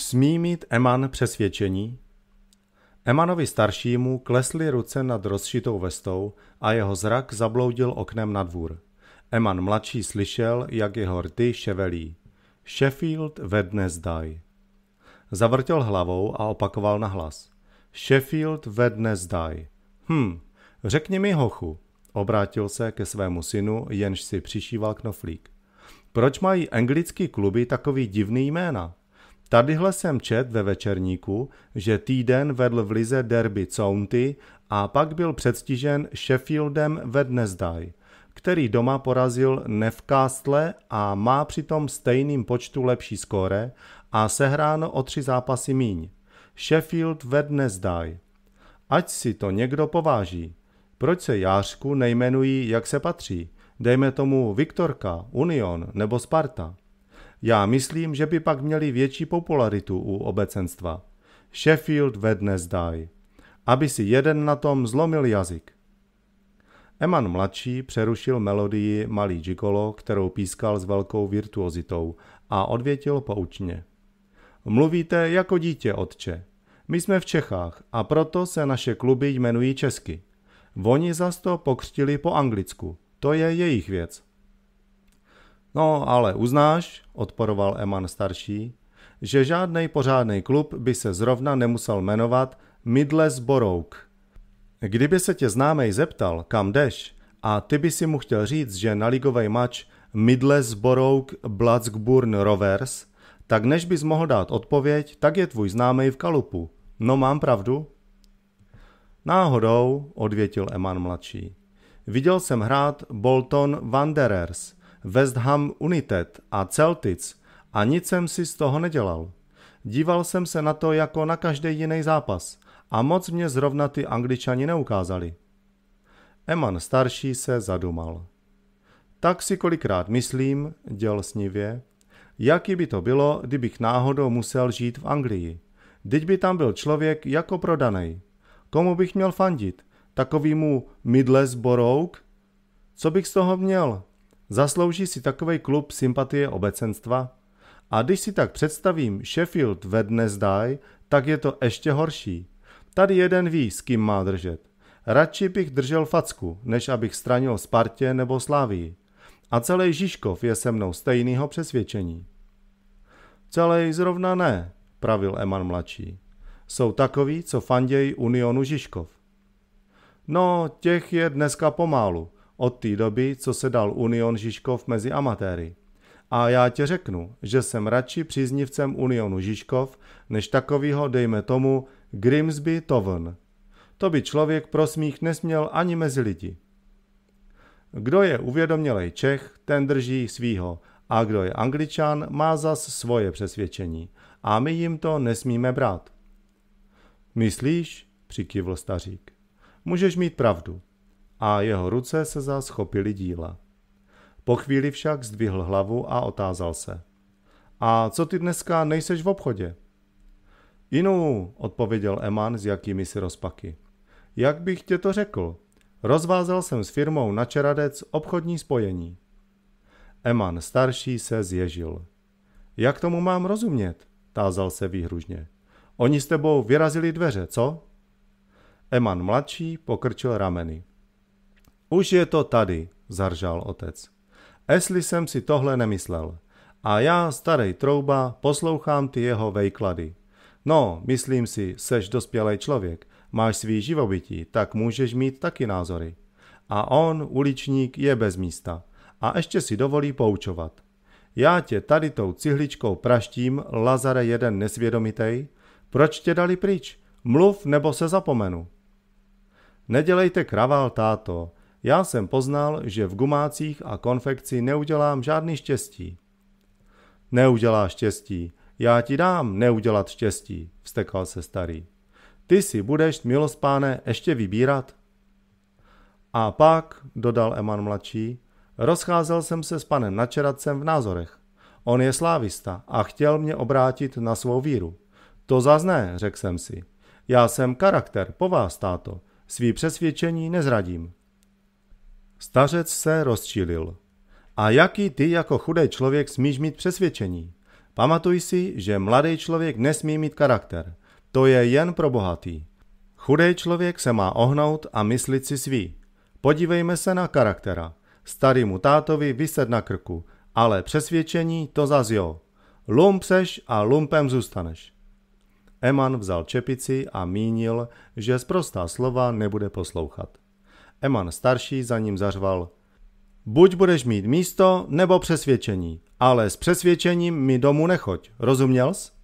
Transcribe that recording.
Smí mít Eman přesvědčení? Emanovi staršímu klesly ruce nad rozšitou vestou a jeho zrak zabloudil oknem na dvůr. Eman mladší slyšel, jak jeho rty ševelí. Sheffield ve dnes Zavrtěl hlavou a opakoval na hlas. Sheffield ve dnes Hm, řekni mi hochu. Obrátil se ke svému synu, jenž si přišíval knoflík. Proč mají anglický kluby takový divný jména? Tadyhle jsem čet ve večerníku, že týden vedl v lize derby County a pak byl předstižen Sheffieldem ve Dnesdaj, který doma porazil Newcastle a má přitom stejným počtu lepší skóre a sehráno o tři zápasy míň. Sheffield ve Dnesdaj. Ať si to někdo pováží. Proč se jářku nejmenují, jak se patří? Dejme tomu Viktorka, Union nebo Sparta. Já myslím, že by pak měli větší popularitu u obecenstva. Sheffield ve dnes dáj. Aby si jeden na tom zlomil jazyk. Eman mladší přerušil melodii Malý gigolo, kterou pískal s velkou virtuozitou a odvětil poučně. Mluvíte jako dítě, otče. My jsme v Čechách a proto se naše kluby jmenují česky. Oni zas to pokřtili po anglicku. To je jejich věc. No ale uznáš, odporoval Eman starší, že žádný pořádný klub by se zrovna nemusel jmenovat Midles Borouk. Kdyby se tě známej zeptal, kam jdeš, a ty by si mu chtěl říct, že na ligový mač Midles Borouk Blacksburn Rovers, tak než bys mohl dát odpověď, tak je tvůj známej v kalupu. No mám pravdu? Náhodou, odvětil Eman mladší. Viděl jsem hrát Bolton Wanderers – West Ham United a Celtics a nic jsem si z toho nedělal. Díval jsem se na to jako na každý jiný zápas a moc mě zrovna ty angličani neukázali. Eman starší se zadumal. Tak si kolikrát myslím, děl snivě, jaký by to bylo, kdybych náhodou musel žít v Anglii. Teď by tam byl člověk jako prodaný, Komu bych měl fandit? Takovýmu midles borouk? Co bych z toho měl? Zaslouží si takový klub sympatie obecenstva? A když si tak představím Sheffield ve dnes dáj, tak je to ještě horší. Tady jeden ví, s kým má držet. Radši bych držel facku, než abych stranil Spartě nebo Slávii. A celý Žižkov je se mnou stejného přesvědčení. Celý zrovna ne, pravil Eman mladší. Jsou takoví, co fandějí Unionu Žižkov. No, těch je dneska pomálu – od té doby, co se dal Union Žižkov mezi amatéry. A já ti řeknu, že jsem radši příznivcem Unionu Žižkov, než takovýho, dejme tomu, Grimsby Tovn. To by člověk pro smích nesměl ani mezi lidi. Kdo je uvědomělej Čech, ten drží svýho, a kdo je Angličan, má zas svoje přesvědčení. A my jim to nesmíme brát. Myslíš? přikývl stařík. Můžeš mít pravdu a jeho ruce se zás chopily díla. Po chvíli však zdvihl hlavu a otázal se. A co ty dneska nejseš v obchodě? Inu, odpověděl Eman s jakými si rozpaky. Jak bych tě to řekl? Rozvázal jsem s firmou na Čeradec obchodní spojení. Eman starší se zježil. Jak tomu mám rozumět? tázal se výhružně. Oni s tebou vyrazili dveře, co? Eman mladší pokrčil rameny. Už je to tady, zaržal otec. Esli jsem si tohle nemyslel. A já, starý trouba, poslouchám ty jeho vejklady. No, myslím si, seš dospělý člověk, máš svý živobytí, tak můžeš mít taky názory. A on, uličník, je bez místa. A ještě si dovolí poučovat. Já tě tady tou cihličkou praštím, Lazare jeden nesvědomitej. Proč tě dali pryč? Mluv nebo se zapomenu. Nedělejte kravál, táto. Já jsem poznal, že v gumácích a konfekci neudělám žádný štěstí. Neudělá štěstí. Já ti dám neudělat štěstí, vstekal se starý. Ty si budeš, páne, ještě vybírat. A pak, dodal Eman mladší, rozcházel jsem se s panem Načeradcem v názorech. On je slávista a chtěl mě obrátit na svou víru. To zazné, řekl jsem si. Já jsem charakter po vás, táto. Svý přesvědčení nezradím. Stařec se rozčilil. A jaký ty jako chudý člověk smíš mít přesvědčení? Pamatuj si, že mladý člověk nesmí mít charakter. To je jen pro bohatý. Chudý člověk se má ohnout a myslit si svý. Podívejme se na charaktera. Starýmu tátovi vysed na krku, ale přesvědčení to zas jo. Lump seš a lumpem zůstaneš. Eman vzal čepici a mínil, že zprostá slova nebude poslouchat. Eman starší za ním zařval. Buď budeš mít místo, nebo přesvědčení, ale s přesvědčením mi domů nechoď, rozuměl jsi?